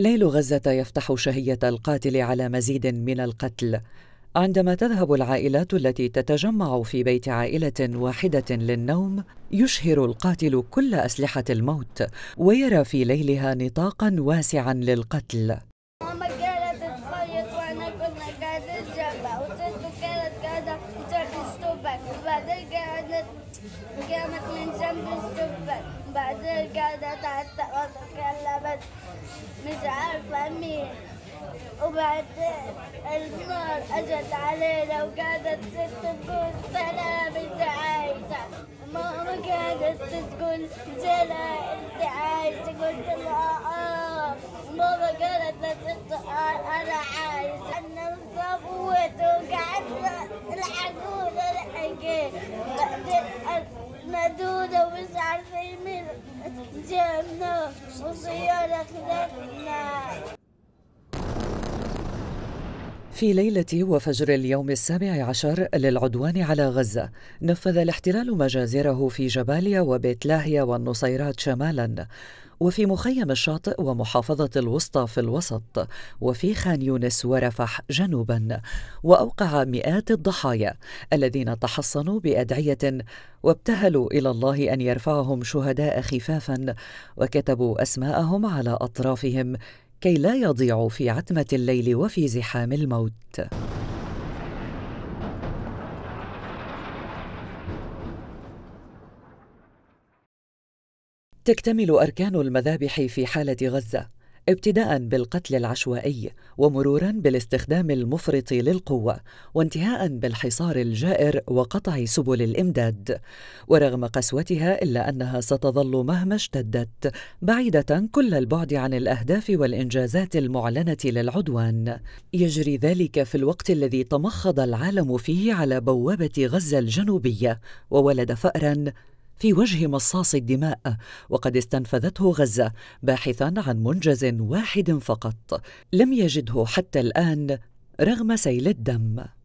ليل غزة يفتح شهية القاتل على مزيد من القتل عندما تذهب العائلات التي تتجمع في بيت عائلة واحدة للنوم يشهر القاتل كل أسلحة الموت ويرى في ليلها نطاقا واسعا للقتل كانت من جنب بعدين قاعدة تحت وبعدين النار اجت علينا وقعدت ست تقول سلام انت عايزه ماما قعدت تقول سلام انت عايزه قلت لها اه ماما قالت لست آه. انا عايزه انا صوت وقعدنا العقول الحقين بعدين نادونا ومش عارفين مين جابنا وصيانة خذتنا في ليلة وفجر اليوم السابع عشر للعدوان على غزة نفذ الاحتلال مجازره في جباليا وبيت لاهيا والنصيرات شمالا وفي مخيم الشاطئ ومحافظة الوسطى في الوسط وفي خان يونس ورفح جنوبا وأوقع مئات الضحايا الذين تحصنوا بأدعية وابتهلوا إلى الله أن يرفعهم شهداء خفافا وكتبوا أسماءهم على أطرافهم كي لا يضيعوا في عتمة الليل وفي زحام الموت. تكتمل أركان المذابح في حالة غزة ابتداء بالقتل العشوائي ومرورا بالاستخدام المفرط للقوه وانتهاء بالحصار الجائر وقطع سبل الامداد ورغم قسوتها الا انها ستظل مهما اشتدت بعيده كل البعد عن الاهداف والانجازات المعلنه للعدوان يجري ذلك في الوقت الذي تمخض العالم فيه على بوابه غزه الجنوبيه وولد فأرا في وجه مصاص الدماء وقد استنفذته غزه باحثا عن منجز واحد فقط لم يجده حتى الان رغم سيل الدم